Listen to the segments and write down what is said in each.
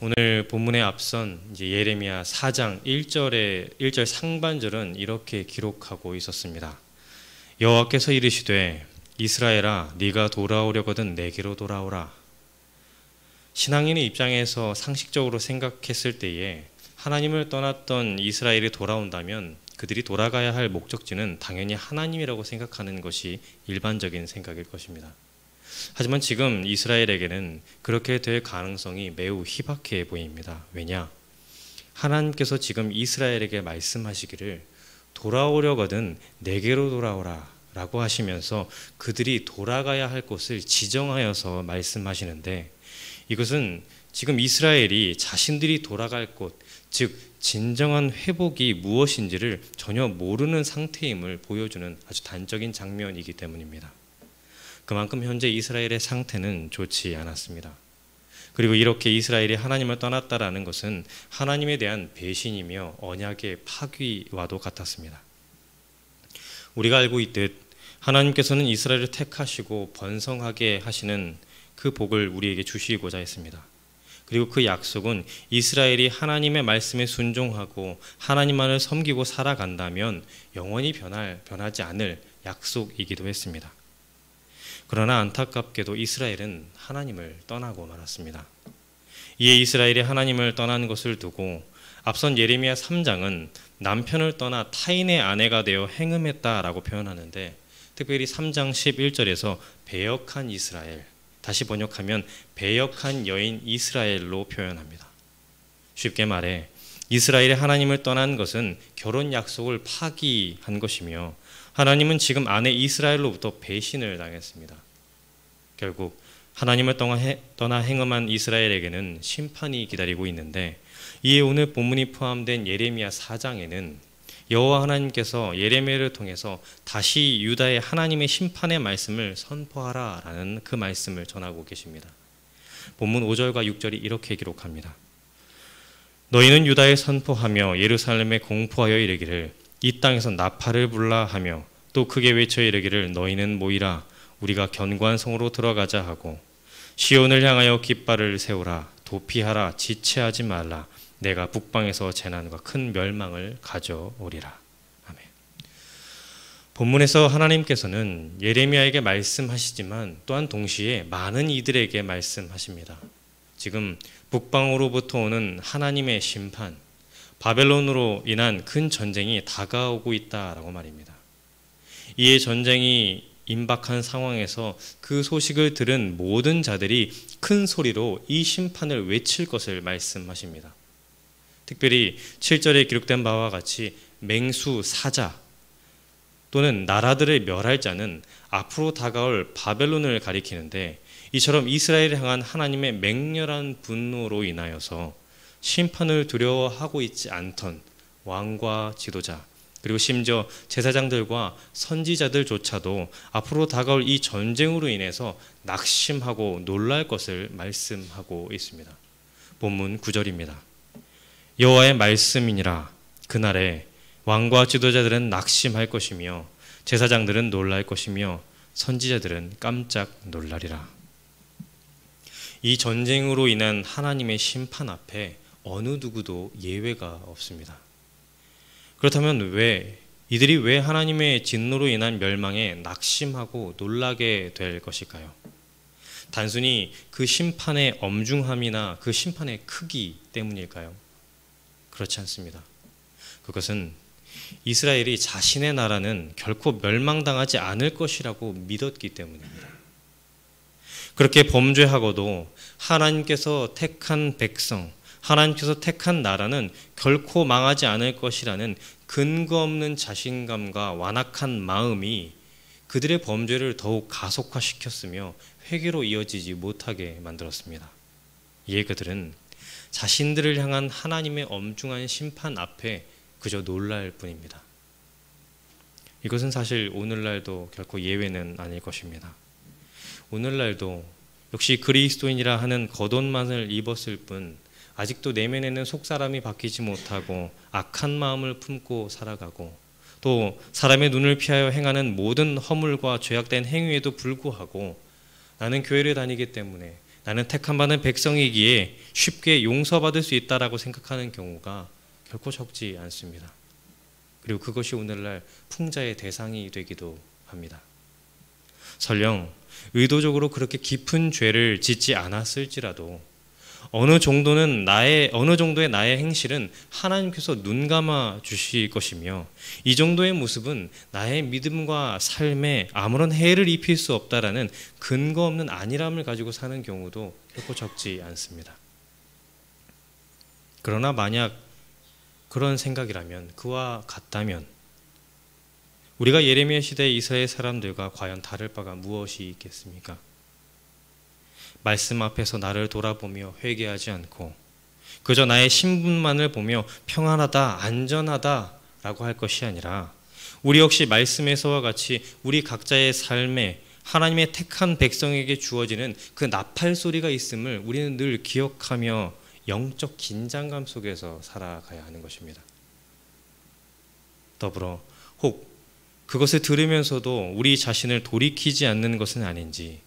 오늘 본문에 앞선 이제 예레미야 4장 1절의 1절 상반절은 이렇게 기록하고 있었습니다. 여호와께서 이르시되 이스라엘아 네가 돌아오려거든 내게로 돌아오라. 신앙인의 입장에서 상식적으로 생각했을 때에 하나님을 떠났던 이스라엘이 돌아온다면 그들이 돌아가야 할 목적지는 당연히 하나님이라고 생각하는 것이 일반적인 생각일 것입니다. 하지만 지금 이스라엘에게는 그렇게 될 가능성이 매우 희박해 보입니다. 왜냐? 하나님께서 지금 이스라엘에게 말씀하시기를 돌아오려거든 내게로 돌아오라 라고 하시면서 그들이 돌아가야 할 곳을 지정하여서 말씀하시는데 이것은 지금 이스라엘이 자신들이 돌아갈 곳, 즉 진정한 회복이 무엇인지를 전혀 모르는 상태임을 보여주는 아주 단적인 장면이기 때문입니다. 그만큼 현재 이스라엘의 상태는 좋지 않았습니다. 그리고 이렇게 이스라엘이 하나님을 떠났다라는 것은 하나님에 대한 배신이며 언약의 파귀와도 같았습니다. 우리가 알고 있듯 하나님께서는 이스라엘을 택하시고 번성하게 하시는 그 복을 우리에게 주시고자 했습니다. 그리고 그 약속은 이스라엘이 하나님의 말씀에 순종하고 하나님만을 섬기고 살아간다면 영원히 변할 변하지 않을 약속이기도 했습니다. 그러나 안타깝게도 이스라엘은 하나님을 떠나고 말았습니다. 이에 이스라엘이 하나님을 떠난 것을 두고 앞선 예레미야 3장은 남편을 떠나 타인의 아내가 되어 행음했다라고 표현하는데 특별히 3장 11절에서 배역한 이스라엘 다시 번역하면 배역한 여인 이스라엘로 표현합니다. 쉽게 말해 이스라엘의 하나님을 떠난 것은 결혼 약속을 파기한 것이며 하나님은 지금 아내 이스라엘로부터 배신을 당했습니다. 결국 하나님을 떠나 행음한 이스라엘에게는 심판이 기다리고 있는데 이에 오늘 본문이 포함된 예레미야 4장에는 여호와 하나님께서 예레미야를 통해서 다시 유다의 하나님의 심판의 말씀을 선포하라라는 그 말씀을 전하고 계십니다. 본문 5절과 6절이 이렇게 기록합니다. 너희는 유다에 선포하며 예루살렘에 공포하여 이르기를 이 땅에서 나팔을 불라 하며 또 크게 외쳐 이르기를 너희는 모이라 우리가 견고한 성으로 들어가자 하고 시온을 향하여 깃발을 세우라 도피하라 지체하지 말라 내가 북방에서 재난과 큰 멸망을 가져오리라 아멘. 본문에서 하나님께서는 예레미야에게 말씀하시지만 또한 동시에 많은 이들에게 말씀하십니다. 지금 북방으로부터 오는 하나님의 심판, 바벨론으로 인한 큰 전쟁이 다가오고 있다라고 말입니다. 이에 전쟁이 임박한 상황에서 그 소식을 들은 모든 자들이 큰 소리로 이 심판을 외칠 것을 말씀하십니다. 특별히 7절에 기록된 바와 같이 맹수, 사자 또는 나라들을 멸할 자는 앞으로 다가올 바벨론을 가리키는데 이처럼 이스라엘을 향한 하나님의 맹렬한 분노로 인하여서 심판을 두려워하고 있지 않던 왕과 지도자 그리고 심지어 제사장들과 선지자들조차도 앞으로 다가올 이 전쟁으로 인해서 낙심하고 놀랄 것을 말씀하고 있습니다. 본문 9절입니다. 여호와의 말씀이니라 그날에 왕과 지도자들은 낙심할 것이며 제사장들은 놀랄 것이며 선지자들은 깜짝 놀라리라. 이 전쟁으로 인한 하나님의 심판 앞에 어느 누구도 예외가 없습니다. 그렇다면 왜 이들이 왜 하나님의 진노로 인한 멸망에 낙심하고 놀라게 될 것일까요? 단순히 그 심판의 엄중함이나 그 심판의 크기 때문일까요? 그렇지 않습니다. 그것은 이스라엘이 자신의 나라는 결코 멸망당하지 않을 것이라고 믿었기 때문입니다. 그렇게 범죄하고도 하나님께서 택한 백성, 하나님께서 택한 나라는 결코 망하지 않을 것이라는 근거 없는 자신감과 완악한 마음이 그들의 범죄를 더욱 가속화시켰으며 회개로 이어지지 못하게 만들었습니다. 이에 그들은 자신들을 향한 하나님의 엄중한 심판 앞에 그저 놀랄 뿐입니다. 이것은 사실 오늘날도 결코 예외는 아닐 것입니다. 오늘날도 역시 그리스도인이라 하는 겉옷만을 입었을 뿐 아직도 내면에는 속사람이 바뀌지 못하고 악한 마음을 품고 살아가고 또 사람의 눈을 피하여 행하는 모든 허물과 죄악된 행위에도 불구하고 나는 교회를 다니기 때문에 나는 택한 받은 백성이기에 쉽게 용서받을 수 있다라고 생각하는 경우가 결코 적지 않습니다. 그리고 그것이 오늘날 풍자의 대상이 되기도 합니다. 설령 의도적으로 그렇게 깊은 죄를 짓지 않았을지라도 어느 정도는 나의 어느 정도의 나의 행실은 하나님께서 눈 감아 주실 것이며 이 정도의 모습은 나의 믿음과 삶에 아무런 해를 입힐 수 없다라는 근거 없는 안일함을 가지고 사는 경우도 결코 적지 않습니다. 그러나 만약 그런 생각이라면 그와 같다면 우리가 예레미야 시대 이스라엘 사람들과 과연 다를 바가 무엇이 있겠습니까? 말씀 앞에서 나를 돌아보며 회개하지 않고 그저 나의 신분만을 보며 평안하다, 안전하다라고 할 것이 아니라 우리 역시 말씀에서와 같이 우리 각자의 삶에 하나님의 택한 백성에게 주어지는 그 나팔 소리가 있음을 우리는 늘 기억하며 영적 긴장감 속에서 살아가야 하는 것입니다. 더불어 혹 그것을 들으면서도 우리 자신을 돌이키지 않는 것은 아닌지,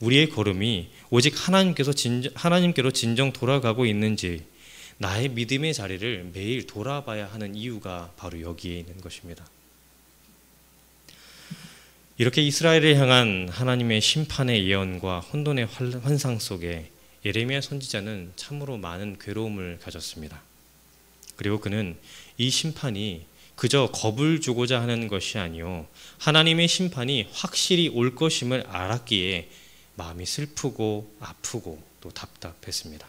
우리의 걸음이 오직 하나님께서 진정, 하나님께로 진정 돌아가고 있는지, 나의 믿음의 자리를 매일 돌아봐야 하는 이유가 바로 여기에 있는 것입니다. 이렇게 이스라엘을 향한 하나님의 심판의 예언과 혼돈의 환상 속에 예레미야 선지자는 참으로 많은 괴로움을 가졌습니다. 그리고 그는 이 심판이 그저 겁을 주고자 하는 것이 아니요 하나님의 심판이 확실히 올 것임을 알았기에 마음이 슬프고 아프고 또 답답했습니다.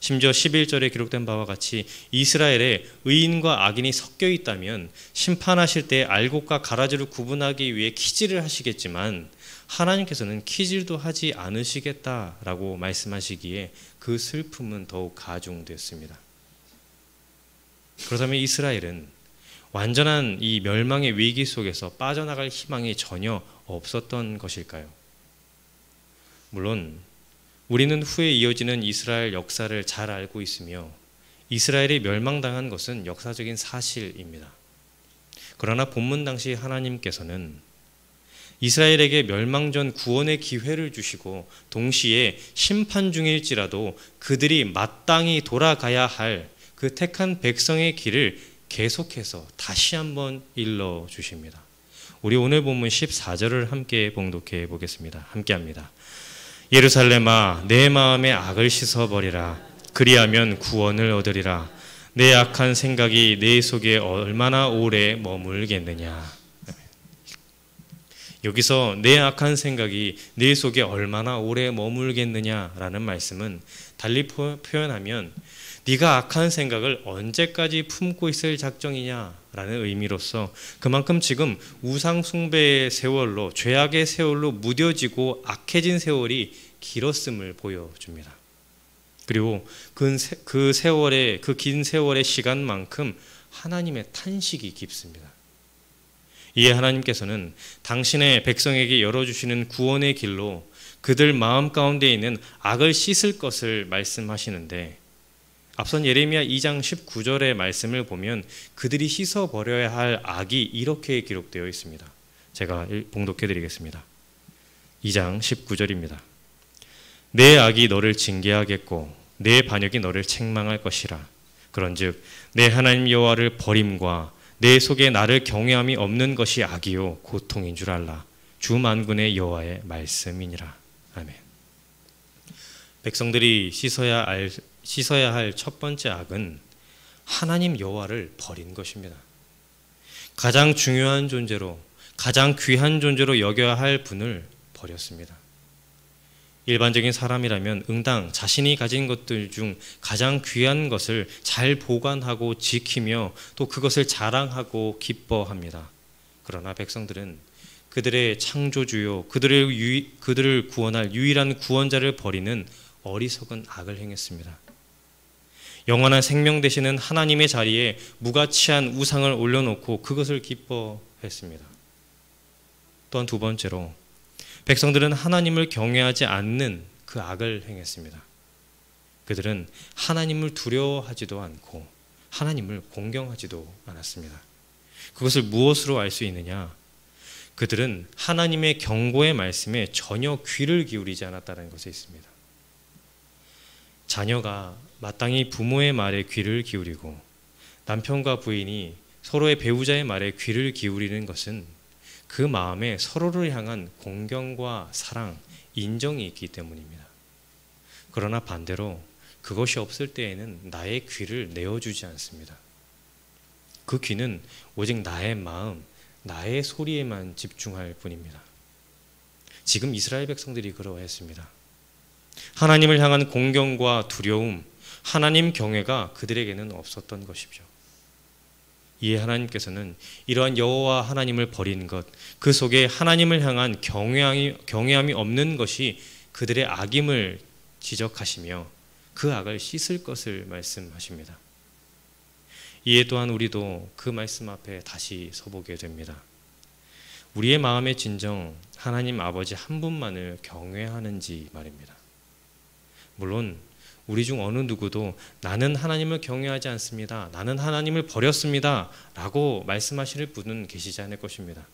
심지어 11절에 기록된 바와 같이 이스라엘에 의인과 악인이 섞여 있다면 심판하실 때 알곡과 가라지를 구분하기 위해 키질을 하시겠지만 하나님께서는 키질도 하지 않으시겠다라고 말씀하시기에 그 슬픔은 더욱 가중됐습니다. 그렇다면 이스라엘은 완전한 이 멸망의 위기 속에서 빠져나갈 희망이 전혀 없었던 것일까요? 물론 우리는 후에 이어지는 이스라엘 역사를 잘 알고 있으며 이스라엘이 멸망당한 것은 역사적인 사실입니다. 그러나 본문 당시 하나님께서는 이스라엘에게 멸망 전 구원의 기회를 주시고 동시에 심판 중일지라도 그들이 마땅히 돌아가야 할 그 택한 백성의 길을 계속해서 다시 한번 일러 주십니다. 우리 오늘 본문 14절을 함께 봉독해 보겠습니다. 함께 합니다. 예루살렘아 내 마음의 악을 씻어 버리라 그리하면 구원을 얻으리라 내 악한 생각이 내 속에 얼마나 오래 머물겠느냐 여기서 내 악한 생각이 내 속에 얼마나 오래 머물겠느냐라는 말씀은 달리 표현하면 네가 악한 생각을 언제까지 품고 있을 작정이냐라는 의미로서 그만큼 지금 우상 숭배의 세월로 죄악의 세월로 무뎌지고 악해진 세월이 길었음을 보여줍니다. 그리고 그, 그 세월의 그 긴 세월의 시간만큼 하나님의 탄식이 깊습니다. 이에 하나님께서는 당신의 백성에게 열어주시는 구원의 길로 그들 마음 가운데 있는 악을 씻을 것을 말씀하시는데 앞선 예레미야 2장 19절의 말씀을 보면 그들이 씻어 버려야 할 악이 이렇게 기록되어 있습니다. 제가 봉독해 드리겠습니다. 2장 19절입니다. 내 악이 너를 징계하겠고 내 반역이 너를 책망할 것이라. 그런즉 내 하나님 여호와를 버림과 내 속에 나를 경외함이 없는 것이 악이요 고통인 줄 알라. 주 만군의 여호와의 말씀이니라. 아멘. 백성들이 씻어야 알 씻어야 할 첫 번째 악은 하나님 여호와를 버린 것입니다. 가장 중요한 존재로 가장 귀한 존재로 여겨야 할 분을 버렸습니다. 일반적인 사람이라면 응당 자신이 가진 것들 중 가장 귀한 것을 잘 보관하고 지키며 또 그것을 자랑하고 기뻐합니다. 그러나 백성들은 그들의 창조주요 그들을 유이, 그들을 구원할 유일한 구원자를 버리는 어리석은 악을 행했습니다. 영원한 생명 되시는 하나님의 자리에 무가치한 우상을 올려놓고 그것을 기뻐했습니다. 또한 두 번째로 백성들은 하나님을 경외하지 않는 그 악을 행했습니다. 그들은 하나님을 두려워하지도 않고 하나님을 공경하지도 않았습니다. 그것을 무엇으로 알 수 있느냐? 그들은 하나님의 경고의 말씀에 전혀 귀를 기울이지 않았다는 것에 있습니다. 자녀가 마땅히 부모의 말에 귀를 기울이고 남편과 부인이 서로의 배우자의 말에 귀를 기울이는 것은 그 마음에 서로를 향한 공경과 사랑, 인정이 있기 때문입니다. 그러나 반대로 그것이 없을 때에는 나의 귀를 내어주지 않습니다. 그 귀는 오직 나의 마음, 나의 소리에만 집중할 뿐입니다. 지금 이스라엘 백성들이 그러했습니다. 하나님을 향한 공경과 두려움, 하나님 경외가 그들에게는 없었던 것이죠. 이에 하나님께서는 이러한 여호와 하나님을 버린 것, 그 속에 하나님을 향한 경외함이, 경외함이 없는 것이 그들의 악임을 지적하시며 그 악을 씻을 것을 말씀하십니다. 이에 또한 우리도 그 말씀 앞에 다시 서보게 됩니다. 우리의 마음의 진정 하나님 아버지 한 분만을 경외하는지 말입니다. 물론 우리 중 어느 누구도 나는 하나님을 경외하지 않습니다. 나는 하나님을 버렸습니다. 라고 말씀하실 분은 계시지 않을 것입니다.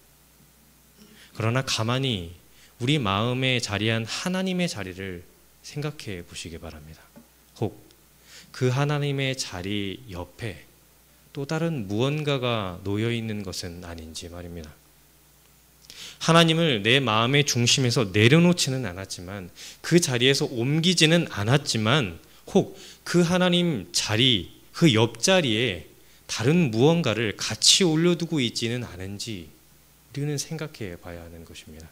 그러나 가만히 우리 마음에 자리한 하나님의 자리를 생각해 보시기 바랍니다. 혹 그 하나님의 자리 옆에 또 다른 무언가가 놓여 있는 것은 아닌지 말입니다. 하나님을 내 마음의 중심에서 내려놓지는 않았지만 그 자리에서 옮기지는 않았지만 혹 그 하나님 자리 그 옆자리에 다른 무언가를 같이 올려두고 있지는 않은지 우리는 생각해 봐야 하는 것입니다.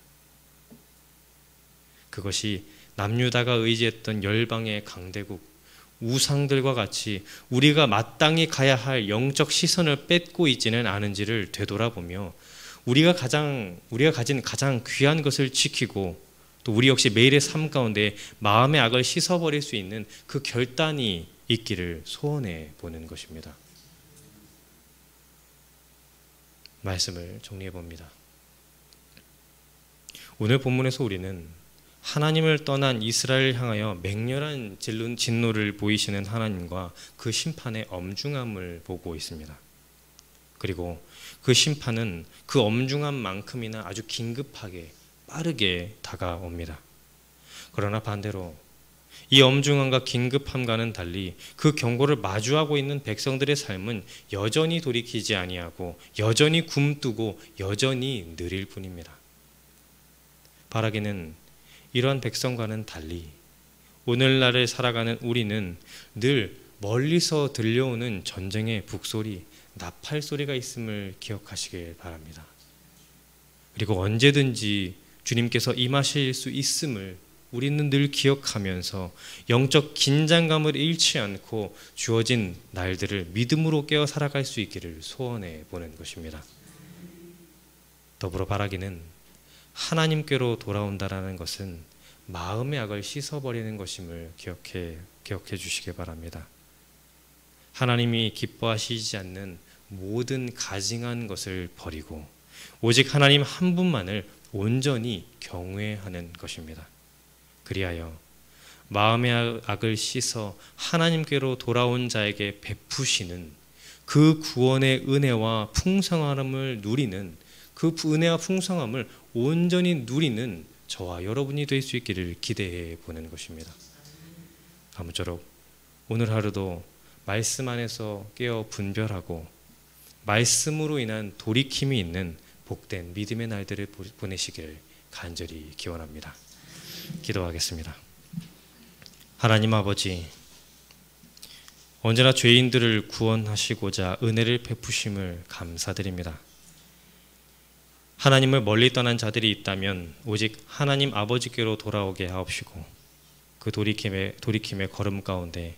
그것이 남유다가 의지했던 열방의 강대국 우상들과 같이 우리가 마땅히 가야 할 영적 시선을 뺏고 있지는 않은지를 되돌아보며 우리가 가장 우리가 가진 가장 귀한 것을 지키고 또 우리 역시 매일의 삶 가운데 마음의 악을 씻어버릴 수 있는 그 결단이 있기를 소원해 보는 것입니다. 말씀을 정리해 봅니다. 오늘 본문에서 우리는 하나님을 떠난 이스라엘 향하여 맹렬한 진노를 보이시는 하나님과 그 심판의 엄중함을 보고 있습니다. 그리고 그 심판은 그 엄중한 만큼이나 아주 긴급하게 빠르게 다가옵니다. 그러나 반대로 이 엄중함과 긴급함과는 달리 그 경고를 마주하고 있는 백성들의 삶은 여전히 돌이키지 아니하고 여전히 굼뜨고 여전히 느릴 뿐입니다. 바라기는 이러한 백성과는 달리 오늘날을 살아가는 우리는 늘 멀리서 들려오는 전쟁의 북소리, 나팔 소리가 있음을 기억하시길 바랍니다. 그리고 언제든지 주님께서 임하실 수 있음을 우리는 늘 기억하면서 영적 긴장감을 잃지 않고 주어진 날들을 믿음으로 깨어 살아갈 수 있기를 소원해 보는 것입니다. 더불어 바라기는 하나님께로 돌아온다라는 것은 마음의 악을 씻어버리는 것임을 기억해, 기억해 주시기 바랍니다. 하나님이 기뻐하시지 않는 모든 가증한 것을 버리고 오직 하나님 한 분만을 온전히 경외하는 것입니다. 그리하여 마음의 악을 씻어 하나님께로 돌아온 자에게 베푸시는 그 구원의 은혜와 풍성함을 누리는 그 은혜와 풍성함을 온전히 누리는 저와 여러분이 될 수 있기를 기대해 보는 것입니다. 아무쪼록 오늘 하루도 말씀 안에서 깨어 분별하고 말씀으로 인한 돌이킴이 있는 복된 믿음의 날들을 보내시길 간절히 기원합니다. 기도하겠습니다. 하나님 아버지, 언제나 죄인들을 구원하시고자 은혜를 베푸심을 감사드립니다. 하나님을 멀리 떠난 자들이 있다면 오직 하나님 아버지께로 돌아오게 하옵시고 그 돌이킴의, 돌이킴의 걸음 가운데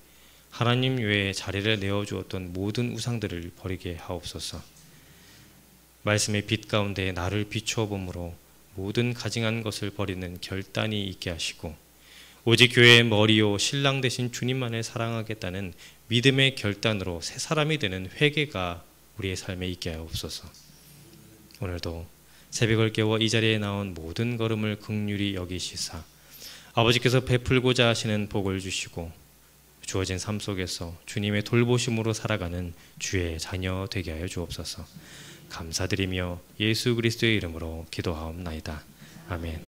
하나님 외에 자리를 내어주었던 모든 우상들을 버리게 하옵소서. 말씀의 빛 가운데 나를 비춰봄으로 모든 가증한 것을 버리는 결단이 있게 하시고 오직 교회의 머리요 신랑 대신 주님만을 사랑하겠다는 믿음의 결단으로 새 사람이 되는 회개가 우리의 삶에 있게 하옵소서. 오늘도 새벽을 깨워 이 자리에 나온 모든 걸음을 극률이 여기시사 아버지께서 베풀고자 하시는 복을 주시고 주어진 삶 속에서 주님의 돌보심으로 살아가는 주의 자녀 되게 하여 주옵소서. 감사드리며 예수 그리스도의 이름으로 기도하옵나이다. 아멘.